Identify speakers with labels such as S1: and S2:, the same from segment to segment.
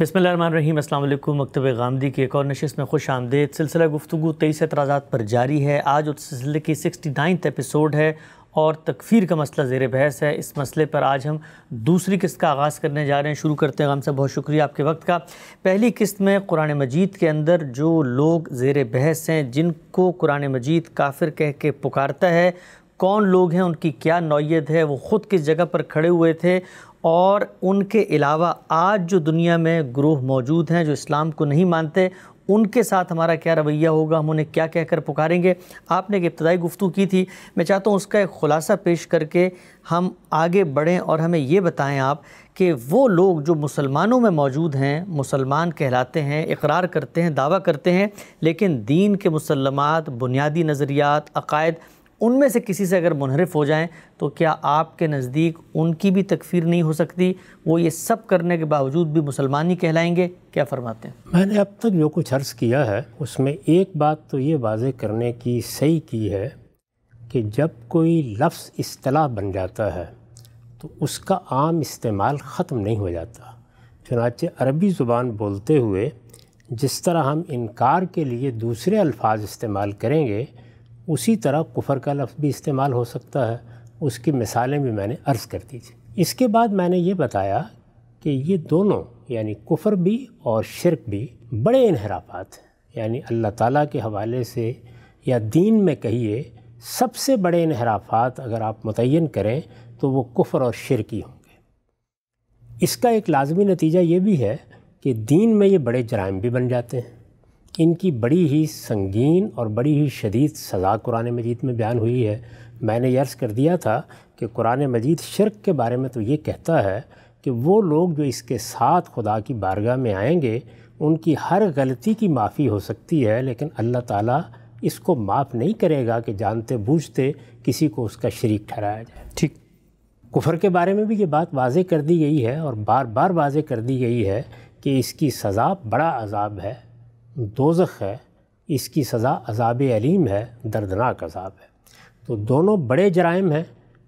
S1: बसमीम अल्लाम मकतब गांधी की एक और नशस्त में खुश आमदेद सिलसिला गुफ्तु तेईस एतराज़ा पर जारी है आज उस सिलसिले की सिक्सटी नाइन्थ एपिसोड है और तकफीर का मसला ज़ेर बहस है इस मसले पर आज हम दूसरी किस्त का आगाज़ करने जा रहे हैं शुरू करते हैं गम साहब बहुत शुक्रिया आपके वक्त का पहली किस्त में कुरान मजीद के अंदर जो लोग ज़ेर बहस हैं जिनको कुरान मजीद काफिर कह के पुकारता है कौन लोग हैं उनकी क्या नौीयत है वो ख़ुद किस जगह पर खड़े हुए थे और उनके अलावा आज जो दुनिया में ग्रोह मौजूद हैं जो इस्लाम को नहीं मानते उनके साथ हमारा क्या रवैया होगा हम उन्हें क्या कहकर पुकारेंगे आपने एक इब्तदाई गुफ्तु की थी मैं चाहता हूँ उसका एक ख़ुलासा पेश करके हम आगे बढ़ें और हमें ये बताएं आप कि वो लोग जो मुसलमानों में मौजूद हैं मुसलमान कहलाते हैं इकरार करते हैं दावा करते हैं लेकिन दीन के मुसलमत बुनियादी नज़रियात अकायद उनमें से किसी से अगर मुनहरफ हो जाएं तो क्या आपके नज़दीक उनकी भी तकफीर नहीं हो सकती वो ये सब करने के बावजूद भी मुसलमान ही कहलाएंगे क्या फरमाते हैं
S2: मैंने अब तक जो कुछ अर्ज़ किया है उसमें एक बात तो ये वाज करने की सही की है कि जब कोई लफ्ज़ असलाह बन जाता है तो उसका आम इस्तेमाल ख़त्म नहीं हो जाता चुनाचे अरबी ज़ुबान बोलते हुए जिस तरह हम इनकार के लिए दूसरे अल्फाज इस्तेमाल करेंगे उसी तरह कुफर का लफ्ज़ भी इस्तेमाल हो सकता है उसकी मिसालें भी मैंने अर्ज़ कर दी थी इसके बाद मैंने ये बताया कि ये दोनों यानी कुफर भी और शिरक भी बड़े इनहराफात हैं यानी अल्लाह ताला के हवाले से या दीन में कहिए सबसे बड़े इनहराफात अगर आप मुतन करें तो वो कुफर और शिरक ही होंगे इसका एक लाजमी नतीजा ये भी है कि दीन में ये बड़े जराइम भी बन जाते हैं इनकी बड़ी ही संगीन और बड़ी ही शदीद सज़ा कुरान मजीद में बयान हुई है मैंने यर्स कर दिया था कि कुरान मजीद शर्क के बारे में तो ये कहता है कि वो लोग जो इसके साथ खुदा की बारगाह में आएंगे उनकी हर गलती की माफ़ी हो सकती है लेकिन अल्लाह ताला इसको माफ़ नहीं करेगा कि जानते बूझते किसी को उसका शरीक ठहराया जाए ठीक कुफर के बारे में भी ये बात वाजे कर दी गई है और बार बार वाजे कर दी गई है कि इसकी सज़ा बड़ा अजाब है दोजख है इसकी सज़ा अजाब अलीम है दर्दनाक अजाब है तो दोनों बड़े जराइम हैं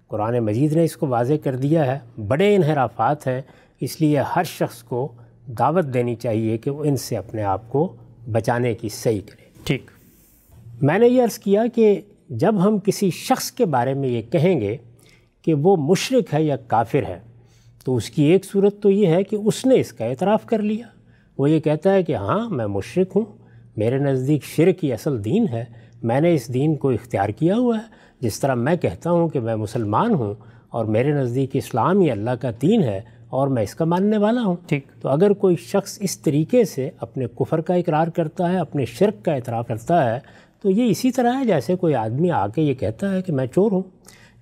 S2: कुरान मजीद ने इसको वाज कर दिया है बड़े इनहराफात हैं इसलिए हर शख्स को दावत देनी चाहिए कि वो इनसे अपने आप को बचाने की सही करे ठीक मैंने ये अर्ज़ किया कि जब हम किसी शख्स के बारे में ये कहेंगे कि वो मुशरक है या काफिर है तो उसकी एक सूरत तो ये है कि उसने इसका एतराफ़ कर लिया वो ये कहता है कि हाँ मैं मुशरक हूँ मेरे नज़दीक शिर की असल दीन है मैंने इस दीन को इख्तियार किया हुआ है जिस तरह मैं कहता हूँ कि मैं मुसलमान हूँ और मेरे नज़दीक इस्लाम ही अल्लाह का दीन है और मैं इसका मानने वाला हूँ ठीक तो अगर कोई शख्स इस तरीके से अपने कुफर का इकरार करता है अपने शिरक का इतराफ़ करता है तो ये इसी तरह है जैसे कोई आदमी आके ये कहता है कि मैं चोर हूँ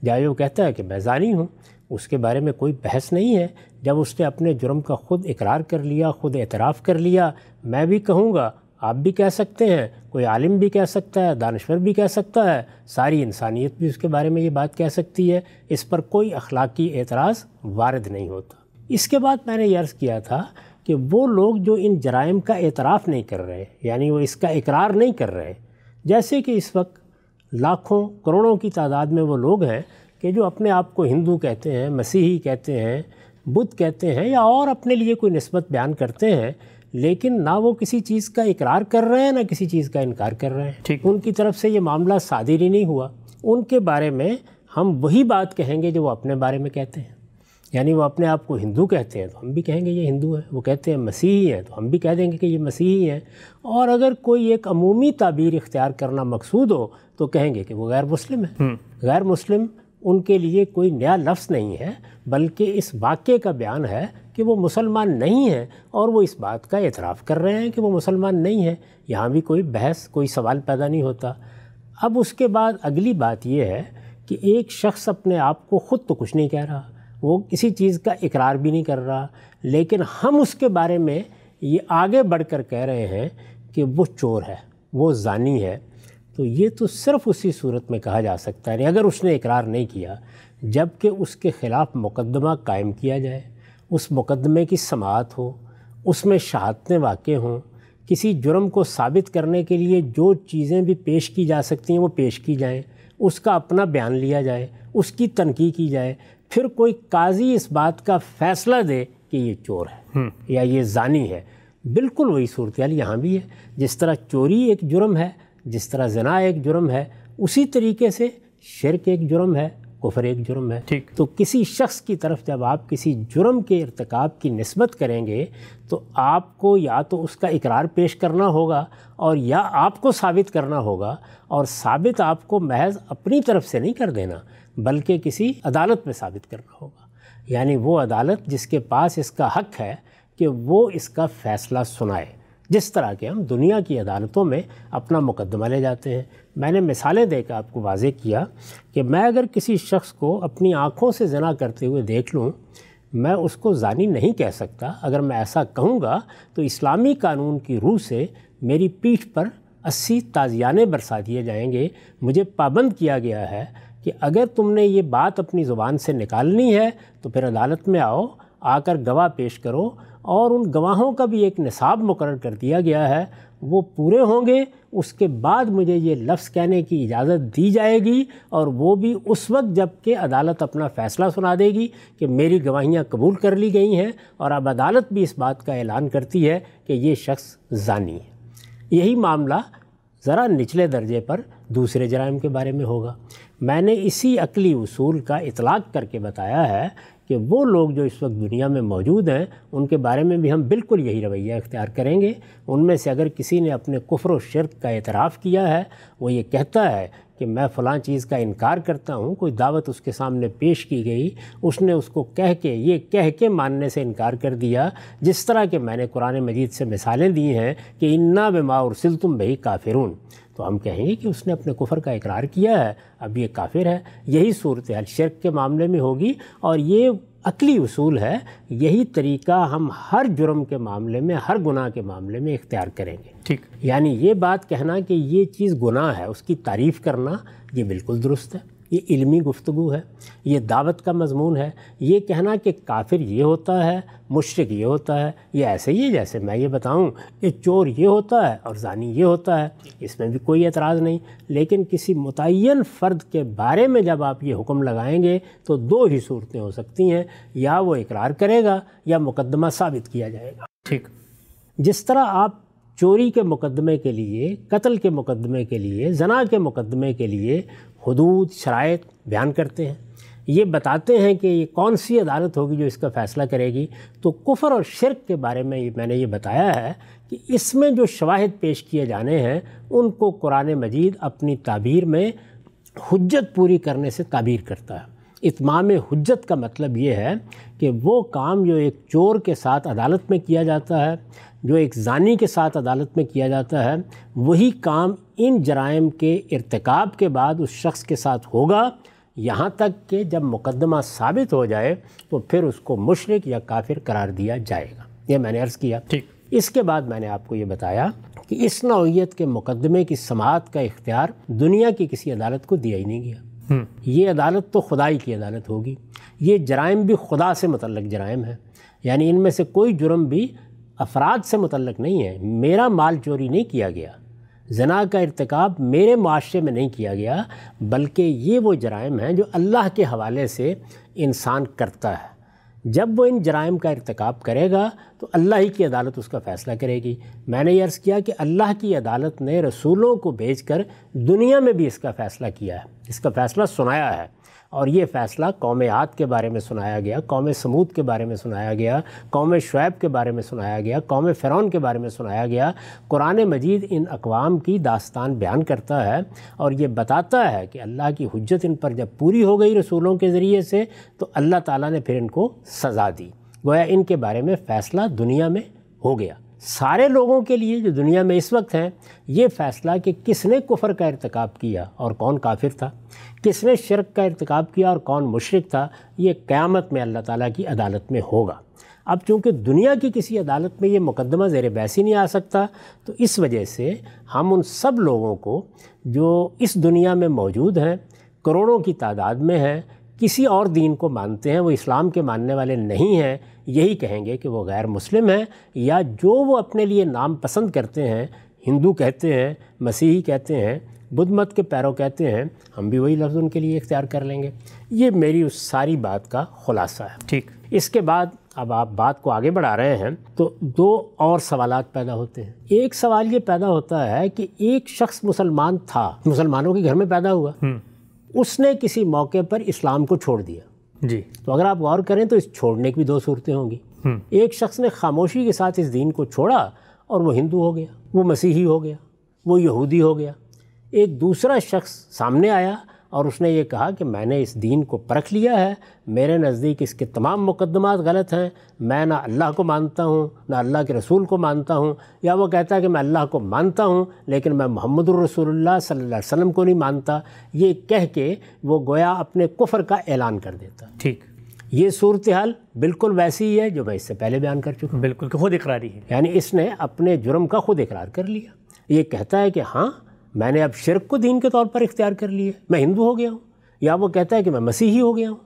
S2: या वो कहता है कि मैं जानी हूँ उसके बारे में कोई बहस नहीं है जब उसने अपने जुर्म का ख़ुद इकरार कर लिया ख़ुद एतराफ़ कर लिया मैं भी कहूँगा आप भी कह सकते हैं कोई आलिम भी कह सकता है दानश्वर भी कह सकता है सारी इंसानियत भी उसके बारे में ये बात कह सकती है इस पर कोई अखलाकी एतराज़ वारद नहीं होता इसके बाद मैंने यर्ज अर्ज़ किया था कि वो लोग जो इन जराइम का एतराफ़ नहीं कर रहे यानी वो इसका इकरार नहीं कर रहे जैसे कि इस वक्त लाखों करोड़ों की तादाद में वो लोग हैं कि जो अपने आप को हिंदू कहते हैं मसीही कहते हैं बुद्ध कहते हैं या और अपने लिए कोई नस्बत बयान करते हैं लेकिन ना वो किसी चीज़ का इकरार कर रहे हैं ना किसी चीज़ का इनकार कर रहे हैं ठीक उनकी तरफ से ये मामला सादिर ही नहीं हुआ उनके बारे में हम वही बात कहेंगे जो वो अपने बारे में कहते हैं यानी वो अपने आप को हिंदू कहते हैं तो हम भी कहेंगे ये हिंदू है वो कहते हैं मसीही हैं तो हम भी कह देंगे कि ये मसीही हैं और अगर कोई एक अमूमी ताबीर इख्तियार करना मकसूद हो तो कहेंगे कि वो गैर मुस्लिम है हम्म। गैर मुस्लिम उनके लिए कोई नया लफ्स नहीं है बल्कि इस वाक्य का बयान है कि वो मुसलमान नहीं हैं और वो इस बात का एतराफ़ कर रहे हैं कि वो मुसलमान नहीं हैं यहाँ भी कोई बहस कोई सवाल पैदा नहीं होता अब उसके बाद अगली बात यह है कि एक शख्स अपने आप को ख़ुद तो कुछ नहीं कह रहा वो किसी चीज़ का इकरार भी नहीं कर रहा लेकिन हम उसके बारे में ये आगे बढ़ कर कह रहे हैं कि वो चोर है वो जानी है तो ये तो सिर्फ उसी सूरत में कहा जा सकता है अगर उसने इकरार नहीं किया जबकि उसके ख़िलाफ़ मुकदमा कायम किया जाए उस मुकदमे की समात हो उसमें शहादतें वाक़ हों किसी जुर्म को साबित करने के लिए जो चीज़ें भी पेश की जा सकती हैं वो पेश की जाए उसका अपना बयान लिया जाए उसकी तनकी की जाए फिर कोई काजी इस बात का फ़ैसला दे कि ये चोर है हम्म। या ये जानी है बिल्कुल वही सूरत यहाँ भी है जिस तरह चोरी एक जुर्म है जिस तरह जना एक जुर्म है उसी तरीके से शिरक एक जुर्म है कुफर एक जुर्म है ठीक तो किसी शख्स की तरफ जब आप किसी जुर्म के irतकाब की नस्बत करेंगे तो आपको या तो उसका इकरार पेश करना होगा और या आपको साबित करना होगा और साबित आपको महज अपनी तरफ से नहीं कर देना बल्कि किसी अदालत में साबित करना होगा यानी वो अदालत जिसके पास इसका हक है कि वो इसका फ़ैसला सुनाए जिस तरह के हम दुनिया की अदालतों में अपना मुकदमा ले जाते हैं मैंने मिसालें देकर आपको वाजे किया कि मैं अगर किसी शख्स को अपनी आँखों से जना करते हुए देख लूँ मैं उसको जानी नहीं कह सकता अगर मैं ऐसा कहूँगा तो इस्लामी कानून की रूह से मेरी पीठ पर अस्सी ताजियाने बरसा दिए जाएंगे मुझे पाबंद किया गया है कि अगर तुमने ये बात अपनी ज़ुबान से निकालनी है तो फिर अदालत में आओ आकर गवाह पेश करो और उन गवाहों का भी एक निसाब मुकर कर दिया गया है वो पूरे होंगे उसके बाद मुझे ये लफ्ज़ कहने की इजाज़त दी जाएगी और वो भी उस वक्त जब अदालत अपना फ़ैसला सुना देगी कि मेरी गवाहियाँ कबूल कर ली गई हैं और अब अदालत भी इस बात का ऐलान करती है कि ये शख्स जानी है यही मामला ज़रा निचले दर्जे पर दूसरे जराइम के बारे में होगा मैंने इसी अकली असूल का इतलाक़ करके बताया है कि वो लोग जो इस वक्त दुनिया में मौजूद हैं उनके बारे में भी हम बिल्कुल यही रवैया इख्तियार करेंगे उनमें से अगर किसी ने अपने कुफर व शिरक का एतराफ़ किया है वो ये कहता है कि मैं फ़लाँ चीज़ का इनकार करता हूँ कोई दावत उसके सामने पेश की गई उसने उसको कह के ये कह के मानने से इनकार कर दिया जिस तरह के मैंने कुरान मजीद से मिसालें दी हैं कि इन्ना बेमा और सिल तुम बही काफिरून तो हम कहेंगे कि उसने अपने कुफर का इकरार किया है अब ये काफिर है यही सूरत हल शर्क के मामले में होगी और ये अकली उसूल है यही तरीका हम हर जुर्म के मामले में हर गुनाह के मामले में इख्तियार करेंगे ठीक यानी ये बात कहना कि ये चीज़ गुनाह है उसकी तारीफ़ करना ये बिल्कुल दुरुस्त है ये इल्मी गुफ्तु है ये दावत का मजमून है ये कहना कि काफिर ये होता है मुशरक ये होता है ये ऐसे ही जैसे मैं ये बताऊं कि चोर ये होता है और जानी ये होता है इसमें भी कोई एतराज़ नहीं लेकिन किसी मुतन फ़र्द के बारे में जब आप ये हुक्म लगाएंगे तो दो ही सूरतें हो सकती हैं या वो इकरार करेगा या मुकदमा साबित किया जाएगा ठीक जिस तरह आप चोरी के मुकदमे के लिए कत्ल के मुकदमे के लिए जना के मुकदमे के लिए हदूद शराय बयान करते हैं ये बताते हैं कि ये कौन सी अदालत होगी जो इसका फ़ैसला करेगी तो कुफर और शिरक के बारे में ये मैंने ये बताया है कि इसमें जो शवाहद पेश किए जाने हैं उनको कुरान मजीद अपनी ताबीर में हजत पूरी करने से ताबीर करता है इतमाम हजत का मतलब ये है कि वो काम जो एक चोर के साथ अदालत में किया जाता है जो एक जानी के साथ अदालत में किया जाता है वही काम इन जराइम के irtikab के बाद उस शख्स के साथ होगा यहाँ तक कि जब मुकदमा साबित हो जाए तो फिर उसको मुशरक या काफिर करार दिया जाएगा यह मैंने अर्ज़ किया ठीक इसके बाद मैंने आपको ये बताया कि इस नौीयत के मुकदमे की समात का इख्तियार दुनिया की किसी अदालत को दिया ही नहीं गया हम्म। ये अदालत तो खुदाई की अदालत होगी ये जराइम भी खुदा से मतलब जराइम है यानी इनमें से कोई जुर्म भी अफराद से मुतलक़ नहीं है मेरा माल चोरी नहीं किया गया जना का इरतकब मेरे माशरे में नहीं किया गया बल्कि ये वो जराइम हैं जो अल्लाह के हवाले से इंसान करता है जब वो इन जराइम का इरतकब करेगा तो अल्लाह ही की अदालत उसका फ़ैसला करेगी मैंने ये अर्ज़ किया कि अल्लाह की अदालत ने रसूलों को भेज कर दुनिया में भी इसका फ़ैसला किया है इसका फ़ैसला सुनाया है और ये फ़ैसला कौम आत के बारे में सुनाया गया कौम समूद के बारे में सुनाया गया कौम शुएब के बारे में सुनाया गया कौम फ़िरौन के बारे में सुनाया गया कुरान मजीद इन अकवाम की दास्तान बयान करता है और ये बताता है कि अल्लाह की हजत इन पर जब पूरी हो गई रसूलों के ज़रिए से तो अल्लाह ताला ने फिर इनको सज़ा दी गोया इनके बारे में फ़ैसला दुनिया में हो गया सारे लोगों के लिए जो दुनिया में इस वक्त हैं ये फ़ैसला कि किसने कुफर का इरतकब किया और कौन काफिर था किसने शिरक का इरतकब किया और कौन मुशरक था ये क़्यामत में अल्लाह ताली की अदालत में होगा अब चूँकि दुनिया की किसी अदालत में ये मुकदमा ज़ेर ही नहीं आ सकता तो इस वजह से हम उन सब लोगों को जो इस दुनिया में मौजूद हैं करोड़ों की तादाद में हैं किसी और दीन को मानते हैं वो इस्लाम के मानने वाले नहीं हैं यही कहेंगे कि वो गैर मुस्लिम हैं या जो वो अपने लिए नाम पसंद करते हैं हिंदू कहते हैं मसीही कहते हैं बुद्ध मत के पैरों कहते हैं हम भी वही लफ्ज़ उनके लिए इख्तियार कर लेंगे ये मेरी उस सारी बात का खुलासा है ठीक इसके बाद अब आप बात को आगे बढ़ा रहे हैं तो दो और सवाल पैदा होते हैं एक सवाल ये पैदा होता है कि एक शख्स मुसलमान था मुसलमानों के घर में पैदा हुआ हम्म। उसने किसी मौके पर इस्लाम को छोड़ दिया जी तो अगर आप गौर करें तो इस छोड़ने की भी दो सूरतें होंगी हम्म। एक शख्स ने खामोशी के साथ इस दीन को छोड़ा और वो हिंदू हो गया वो मसीही हो गया वो यहूदी हो गया एक दूसरा शख्स सामने आया और उसने ये कहा कि मैंने इस दीन को परख लिया है मेरे नज़दीक इसके तमाम मुकदमात गलत हैं मैं ना अल्लाह को मानता हूँ ना अल्लाह के रसूल को मानता हूँ या वो कहता है कि मैं अल्लाह को मानता हूँ लेकिन मैं मोहम्मद रसूलुल्लाह सल्लल्लाहु अलैहि वसल्लम को नहीं मानता ये कह के वो गोया अपने कुफर का ऐलान कर देता ठीक ये सूरत हाल बिल्कुल वैसी ही है जो मैं इससे पहले बयान कर चुका हूँ बिल्कुल खुद इकरारी है यानी इसने अपने जुर्म का खुद इकरार कर लिया ये कहता है कि हाँ मैंने अब शिरक को दीन के तौर पर इख्तियार कर लिया मैं हिंदू हो गया हूँ या वो कहता है कि मैं मसीही हो गया हूँ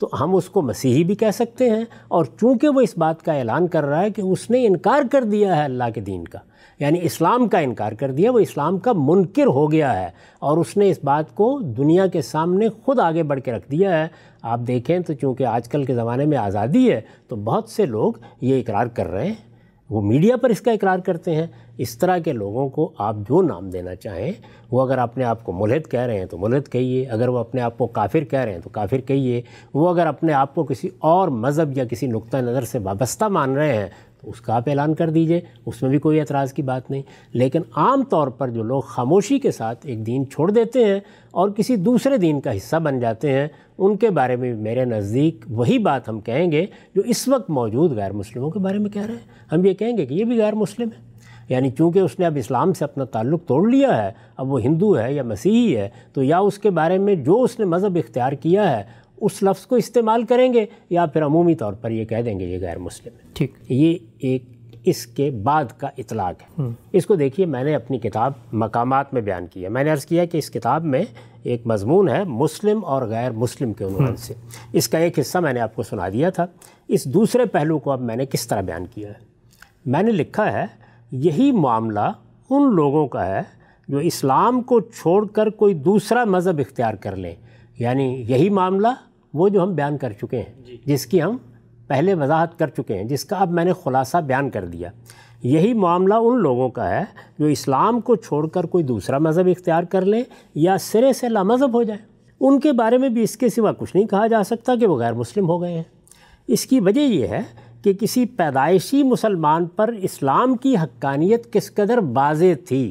S2: तो हम उसको मसीही भी कह सकते हैं और चूंकि वो इस बात का ऐलान कर रहा है कि उसने इनकार कर दिया है अल्लाह के दीन का यानी इस्लाम का इनकार कर दिया वो इस्लाम का मुनकर हो गया है और उसने इस बात को दुनिया के सामने खुद आगे बढ़ के रख दिया है आप देखें तो चूँकि आजकल के ज़माने में आज़ादी है तो बहुत से लोग ये इकरार कर रहे हैं वो मीडिया पर इसका इकरार करते हैं इस तरह के लोगों को आप जो नाम देना चाहें वो अगर अपने आप को मुलहद कह रहे हैं तो मुलहद कहिए अगर वो अपने आप को काफिर कह रहे हैं तो काफिर कहिए वो अगर अपने आप को किसी और मज़हब या किसी नुक़ नज़र से वाबस्ता मान रहे हैं तो उसका आप ऐलान कर दीजिए उसमें भी कोई एतराज़ की बात नहीं लेकिन आम तौर पर जो लोग खामोशी के साथ एक दीन छोड़ देते हैं और किसी दूसरे दिन का हिस्सा बन जाते हैं उनके बारे में मेरे नज़दीक वही बात हम कहेंगे जो इस वक्त मौजूद गैर मुस्लिमों के बारे में कह रहे हैं हम ये कहेंगे कि ये भी गैर मुस्लिम है यानी चूँकि उसने अब इस्लाम से अपना ताल्लुक़ तोड़ लिया है अब वो हिंदू है या मसीही है तो या उसके बारे में जो उसने मज़हब इख्तियार किया है उस लफ्ज़ को इस्तेमाल करेंगे या फिर अमूमी तौर पर यह कह देंगे ये गैर मुस्लिम है ठीक ये एक इसके बाद का इतलाक है हम्म। इसको देखिए मैंने अपनी किताब मकाम में बयान किया मैंने अर्ज़ किया कि इस किताब में एक मजमून है मुस्लिम और गैर मुस्लिम के उन्वान हम्म। से इसका एक हिस्सा मैंने आपको सुना दिया था इस दूसरे पहलू को अब मैंने किस तरह बयान किया है मैंने लिखा है यही मामला उन लोगों का है जो इस्लाम को छोड़कर कोई दूसरा मज़हब इख्तियार कर लें यानी यही मामला वो जो हम बयान कर चुके हैं जिसकी हम पहले वजाहत कर चुके हैं जिसका अब मैंने ख़ुलासा बयान कर दिया यही मामला उन लोगों का है जो इस्लाम को छोड़कर कोई दूसरा मज़हब इख्तियार कर ले या सिरे से लामज़हब हो जाए उनके बारे में भी इसके सिवा कुछ नहीं कहा जा सकता कि वो गैर मुस्लिम हो गए हैं इसकी वजह यह है कि किसी पैदाइशी मुसलमान पर इस्लाम की हक्कानियत किस कदर बाज़ थी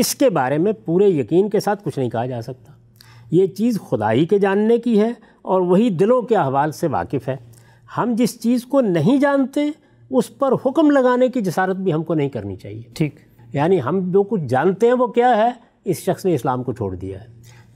S2: इसके बारे में पूरे यकीन के साथ कुछ नहीं कहा जा सकता ये चीज़ खुदाई के जानने की है और वही दिलों के अहवाल से वाकिफ़ है हम जिस चीज़ को नहीं जानते उस पर हुक्म लगाने की जसारत भी हमको नहीं करनी चाहिए ठीक यानी हम जो कुछ जानते हैं वो क्या है इस शख्स ने इस्लाम को छोड़ दिया है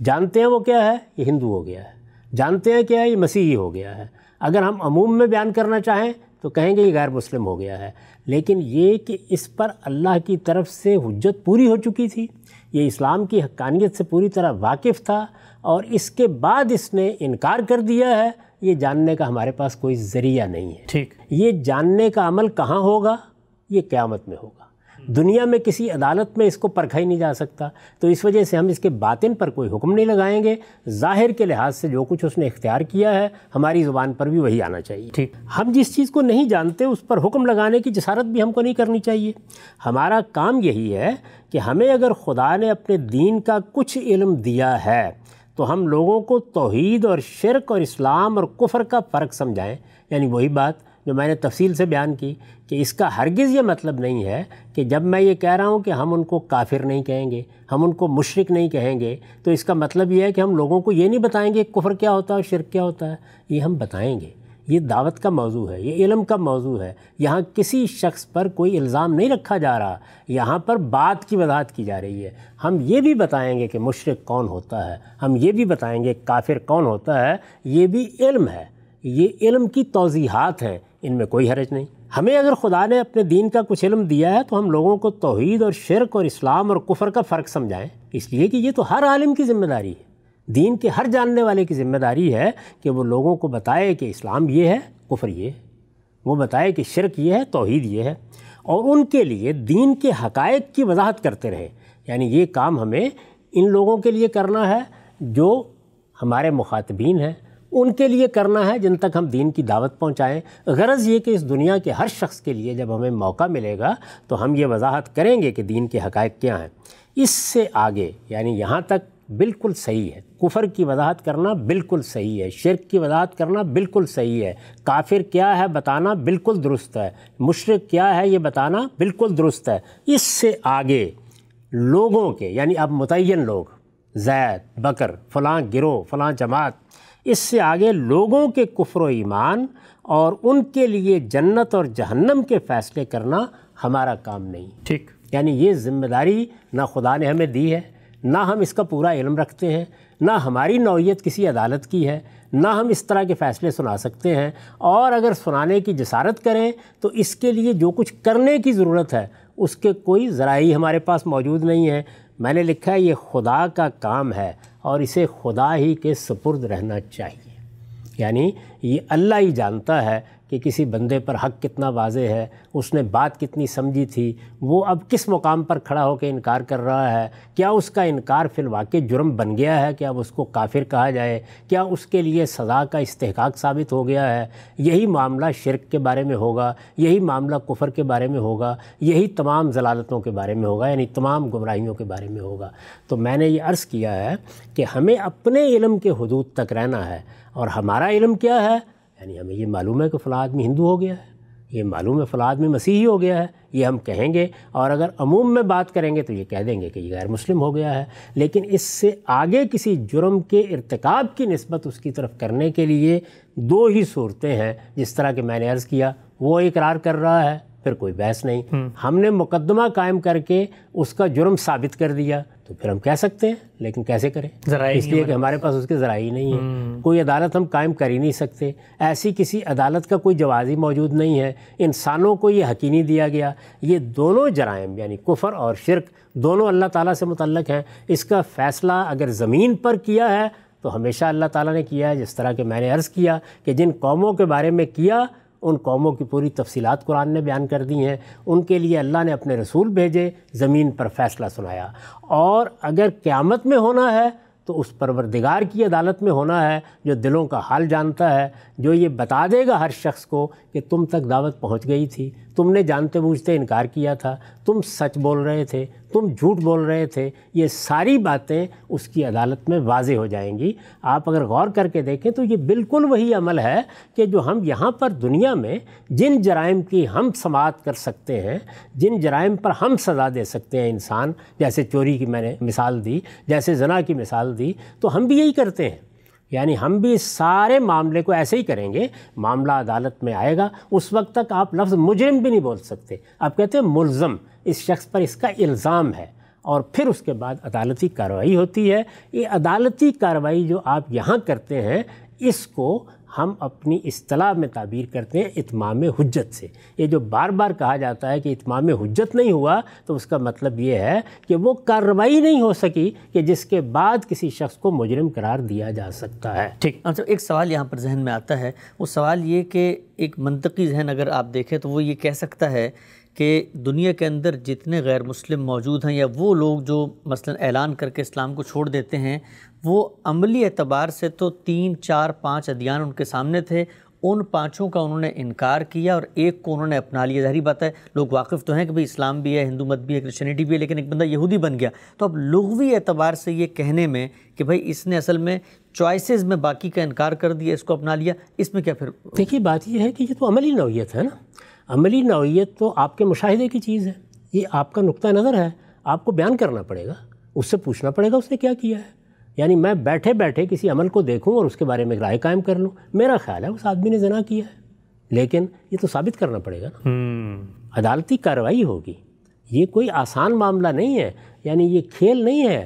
S2: जानते हैं वो क्या है ये हिंदू हो गया है जानते हैं क्या है ये मसीही हो गया है अगर हम अमूम में बयान करना चाहें तो कहेंगे ये गैर मुस्लिम हो गया है लेकिन ये कि इस पर अल्लाह की तरफ से हजत पूरी हो चुकी थी ये इस्लाम की हक्कानियत से पूरी तरह वाकिफ़ था और इसके बाद इसने इनकार कर दिया है ये जानने का हमारे पास कोई ज़रिया नहीं है ठीक ये जानने का अमल कहाँ होगा ये क़्यामत में होगा दुनिया में किसी अदालत में इसको परखा ही नहीं जा सकता तो इस वजह से हम इसके बातिन पर कोई हुक्म नहीं लगाएंगे ज़ाहिर के लिहाज से जो कुछ उसने इख्तियार किया है हमारी ज़ुबान पर भी वही आना चाहिए ठीक हम जिस चीज़ को नहीं जानते उस पर हुक्म लगाने की जसारत भी हमको नहीं करनी चाहिए हमारा काम यही है कि हमें अगर खुदा ने अपने दीन का कुछ इलम दिया है तो हम लोगों को तोहद और शिरक और इस्लाम और कुफर का फ़र्क समझाएँ यानी वही बात जो मैंने तफसील से बयान की कि इसका हरगिज़ ये मतलब नहीं है कि जब मैं ये कह रहा हूँ कि हम उनको काफिर नहीं कहेंगे हम उनको मुशरक नहीं कहेंगे तो इसका मतलब ये है कि हम लोगों को ये नहीं बताएँगे कुफर क्या होता है और शिरक क्या होता है ये हम बताएँगे ये दावत का मौजू है ये इलम का मौजू है यहाँ किसी शख्स पर कोई इल्ज़ाम नहीं रखा जा रहा यहाँ पर बात की वजाहत की जा रही है हम ये भी बताएँगे कि मुशरक कौन होता है हम ये भी बताएँगे काफिर कौन होता है ये भी इल्म है ये इल्म की तोज़ीहत हैं इनमें कोई हरज नहीं हमें अगर खुदा ने अपने दीन का कुछ इलम दिया है तो हम लोगों को तोहद और शिरक और इस्लाम और कुफर का फ़र्क समझाएं इसलिए कि ये तो हर आलिम की ज़िम्मेदारी है दीन के हर जानने वाले की ज़िम्मेदारी है कि वो लोगों को बताए कि इस्लाम ये है कुफर ये है वो बताए कि शिरक ये है तोहद ये है और उनके लिए दीन के हकायक की वजाहत करते रहे यानी ये काम हमें इन लोगों के लिए करना है जो हमारे मुखातबीन हैं उनके लिए करना है जिन तक हम दीन की दावत पहुँचाएँ गरज़ ये कि इस दुनिया के हर शख्स के लिए जब हमें मौका मिलेगा तो हम ये वजाहत करेंगे कि दीन के हक़ क्या हैं इससे आगे यानी यहाँ तक बिल्कुल सही है कुफर की वजाहत करना बिल्कुल सही है शिरक की वजाहत करना बिल्कुल सही है काफिर क्या है बताना बिल्कुल दुरुस्त है मुशरक क्या है ये बताना बिल्कुल दुरुस्त है इससे आगे लोगों के यानी अब मुतन लोग जैद बकर फ़लाँ गिरोह फ़लाँ जमात इससे आगे लोगों के कुफर ईमान और उनके लिए जन्नत और जहन्नम के फ़ैसले करना हमारा काम नहीं ठीक यानी ये जिम्मेदारी ना खुदा ने हमें दी है ना हम इसका पूरा इलम रखते हैं ना हमारी नौीयत किसी अदालत की है ना हम इस तरह के फ़ैसले सुना सकते हैं और अगर सुनाने की जसारत करें तो इसके लिए जो कुछ करने की ज़रूरत है उसके कोई ज़राई हमारे पास मौजूद नहीं है मैंने लिखा है ये खुदा का काम है और इसे खुदा ही के सपुर्द रहना चाहिए यानी ये अल्लाह ही जानता है कि किसी बंदे पर हक कितना वाज है उसने बात कितनी समझी थी वो अब किस मुकाम पर खड़ा होकर इनकार कर रहा है क्या उसका इनकार फिर वाकई जुर्म बन गया है क्या अब उसको काफिर कहा जाए क्या उसके लिए सज़ा का इस्तेकाक साबित हो गया है यही मामला शिरक के बारे में होगा यही मामला कुफर के बारे में होगा यही तमाम जलालतों के बारे में होगा यानी तमाम गुमराहियों के बारे में होगा तो मैंने ये अर्ज़ किया है कि हमें अपने इलम के हदूद तक रहना है और हमारा इलम क्या है यानी हमें ये मालूम है कि फ़ला आदमी हिंदू हो गया है ये मालूम है फ़ला आदमी मसीही हो गया है ये हम कहेंगे और अगर अमूम में बात करेंगे तो ये कह देंगे कि ये गैर मुस्लिम हो गया है लेकिन इससे आगे किसी जुर्म के इरतकब की नस्बत उसकी तरफ करने के लिए दो ही सूरतें हैं जिस तरह के मैंने अर्ज़ किया वो इकरार कर रहा है फिर कोई बहस नहीं हम्म। हमने मुकदमा कायम करके उसका जुर्म साबित कर दिया तो फिर हम कह सकते हैं लेकिन कैसे करें इसलिए कि हमारे पास उसके जराई नहीं है हम्म। कोई अदालत हम कायम कर ही नहीं सकते ऐसी किसी अदालत का कोई जवाजी मौजूद नहीं है इंसानों को ये हकीनी नहीं दिया गया ये दोनों जराइम यानी कुफर और शिरक दोनों अल्लाह ताला से मुतलक हैं इसका फ़ैसला अगर ज़मीन पर किया है तो हमेशा अल्लाह ताला ने किया है जिस तरह के मैंने अर्ज़ किया कि जिन कौमों के बारे में किया उन कौमों की पूरी तफसीत कुरान ने बयान कर दी हैं उनके लिए अल्लाह ने अपने रसूल भेजे ज़मीन पर फ़ैसला सुनाया और अगर क़्यामत में होना है तो उस परवरदिगार की अदालत में होना है जो दिलों का हाल जानता है जो ये बता देगा हर शख्स को कि तुम तक दावत पहुंच गई थी तुमने जानते बूझते इनकार किया था तुम सच बोल रहे थे तुम झूठ बोल रहे थे ये सारी बातें उसकी अदालत में वाजे हो जाएंगी आप अगर गौर करके देखें तो ये बिल्कुल वही अमल है कि जो हम यहाँ पर दुनिया में जिन जराइम की हम समात कर सकते हैं जिन जराइम पर हम सज़ा दे सकते हैं इंसान जैसे चोरी की मैंने मिसाल दी जैसे जना की मिसाल दी तो हम भी यही करते हैं यानी हम भी सारे मामले को ऐसे ही करेंगे मामला अदालत में आएगा उस वक्त तक आप लफ्ज़ मुजरिम भी नहीं बोल सकते आप कहते हैं मुलम इस शख्स पर इसका इल्ज़ाम है और फिर उसके बाद अदालती कार्रवाई होती है ये अदालती कार्रवाई जो आप यहाँ करते हैं इसको हम अपनी असलाह में ताबीर करते हैं इतमाम हजत से ये जो बार बार कहा जाता है कि इतमाम हजत नहीं हुआ तो उसका मतलब ये है कि वो कार्रवाई नहीं हो सकी कि जिसके बाद किसी शख्स को मुजरम करार दिया
S1: जा सकता है ठीक अच्छा एक सवाल यहाँ पर जहन में आता है वो सवाल ये कि एक मनतकी जहन अगर आप देखें तो वो ये कह सकता है कि दुनिया के अंदर जितने गैर मुस्लिम मौजूद हैं या वो लोग जो मसलन ऐलान करके इस्लाम को छोड़ देते हैं वो अमली एतबार से तो तीन चार पाँच अदियान उनके सामने थे उन पाँचों का उन्होंने इनकार किया और एक को उन्होंने अपना लिया जाहरी बात है लोग वाकिफ़ तो हैं कि भाई इस्लाम भी है हिंदू मत भी है क्रिश्चनिटी भी है लेकिन एक बंदा यहूदी बन गया तो अब लघवी एतबार से ये कहने में कि भाई इसने असल में चॉइसेस में बाकी का इनकार कर दिया इसको अपना लिया इसमें क्या फिर देखिए बात यह है कि ये तो अमली
S2: नौीयत है ना अमली नौीयत तो आपके मुशाहदे की चीज़ है ये आपका नुक़ नज़र है आपको बयान करना पड़ेगा उससे पूछना पड़ेगा उसने क्या किया है यानी मैं बैठे बैठे किसी अमल को देखूं और उसके बारे में राय कायम कर लूं मेरा ख्याल है उस आदमी ने जना किया है लेकिन ये तो साबित करना पड़ेगा ना हम्म। अदालती कार्रवाई होगी ये कोई आसान मामला नहीं है यानी ये खेल नहीं है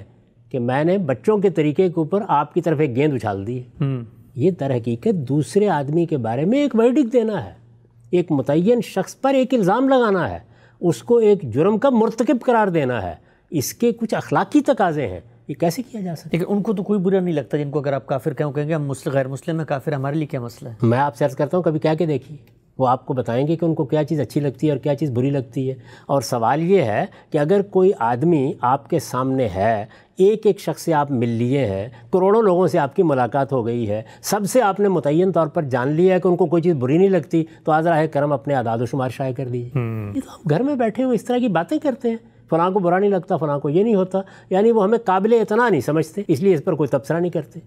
S2: कि मैंने बच्चों के तरीके के ऊपर आपकी तरफ एक गेंद उछाल दी है हम्म। ये दर हकीकत दूसरे आदमी के बारे में एक वर्डिक देना है एक मुतन शख्स पर एक इल्ज़ाम लगाना है उसको एक जुर्म का मरतकब करार देना
S1: है इसके कुछ अखलाकी तकाजे हैं ये कैसे किया जा सकता है उनको तो कोई बुरा नहीं लगता जिनको अगर आप काफिर कहें कहेंगे हम मुस्लिम गैर मुस्लिम है काफिर हमारे लिए क्या मसला है
S2: मैं आपसे अर्ज़ करता हूँ कभी कह के देखिए वो आपको बताएंगे कि उनको क्या चीज़ अच्छी लगती है और क्या चीज़ बुरी लगती है और सवाल ये है कि अगर कोई आदमी आपके सामने है एक एक शख्स से आप मिल लिए हैं करोड़ों लोगों से आपकी मुलाकात हो गई है सबसे आपने मुतन तौर पर जान लिया है कि उनको कोई चीज़ बुरी नहीं लगती तो आज राह करम अपने आदाद शुमार शाये कर दीजिए हम्म। ये तो हम घर में बैठे हुए इस तरह की बातें करते हैं फ़लाँ को बुरा नहीं लगता फ़लाँ को ये नहीं होता यानी वो हमें काबिल इतना नहीं समझते इसलिए इस पर कोई तबसरा नहीं करते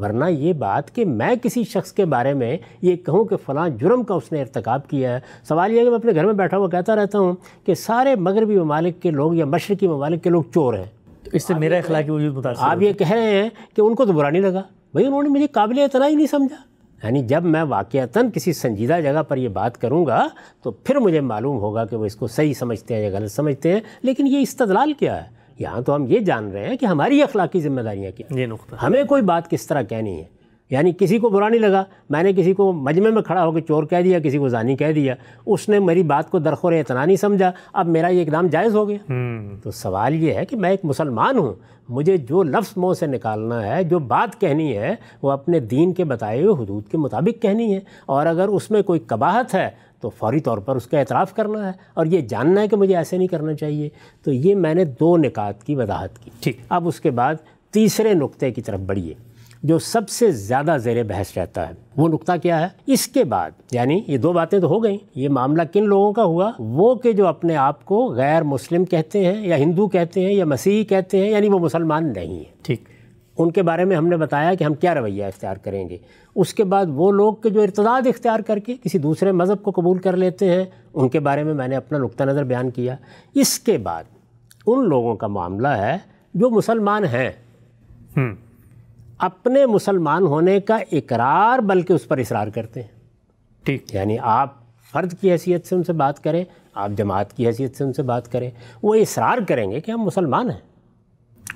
S2: वरना ये बात कि मैं किसी शख्स के बारे में ये कहूँ कि फ़लाँ जुर्म का उसने इरतकब किया है सवाल यह कि मैं अपने घर में बैठा हुआ कहता रहता हूँ कि सारे मगरबी ममालिक के लोग या मशरकी ममालिक के लोग चोर हैं तो इससे मेरा अखलाकी वजूद आप ये कह रहे हैं कि उनको तो बुरा नहीं लगा भाई उन्होंने मुझे काबिल इतना ही नहीं समझा यानी जब मैं वाक़ता किसी संजीदा जगह पर यह बात करूँगा तो फिर मुझे मालूम होगा कि वो इसको सही समझते हैं या गलत समझते हैं लेकिन ये इस्तलाल क्या है यहाँ तो हम ये जान रहे हैं कि हमारी अखलाकी ज़िम्मेदारियाँ क्या ये नुकता हमें कोई बात किस तरह कहनी है यानी किसी को बुरा नहीं लगा मैंने किसी को मजमे में खड़ा होकर चोर कह दिया किसी को जानी कह दिया उसने मेरी बात को दरखोर इतना नहीं समझा अब मेरा ये इकदाम जायज़ हो गया हम्म। तो सवाल ये है कि मैं एक मुसलमान हूँ मुझे जो लफ्ज़ मुँह से निकालना है जो बात कहनी है वो अपने दीन के बताए हुए हदूद के मुताबिक कहनी है और अगर उसमें कोई कबाहत है तो फौरी तौर पर उसका एतराफ़ करना है और ये जानना है कि मुझे ऐसे नहीं करना चाहिए तो ये मैंने दो निकात की वजाहत की ठीक अब उसके बाद तीसरे नुक्ते की तरफ बढ़िए जो सबसे ज़्यादा जेर बहस रहता है वो नुकता क्या है इसके बाद यानी ये दो बातें तो हो गई ये मामला किन लोगों का हुआ वो के जो अपने आप को गैर मुस्लिम कहते हैं या हिंदू कहते हैं या मसीही कहते हैं यानी वो मुसलमान नहीं है ठीक उनके बारे में हमने बताया कि हम क्या रवैया इख्तियार करेंगे उसके बाद वो लोग के जो इर्तदाद इख्तियार करके किसी दूसरे मज़हब को कबूल कर लेते हैं उनके बारे में मैंने अपना नुक़ नज़र बयान किया इसके बाद उन लोगों का मामला है जो मुसलमान हैं हम्म। अपने मुसलमान होने का इकरार बल्कि उस पर इसरार करते हैं ठीक यानी आप फ़र्द की हैसियत से उनसे बात करें आप जमात की हैसियत से उनसे बात करें वो इसरार करेंगे कि हम मुसलमान हैं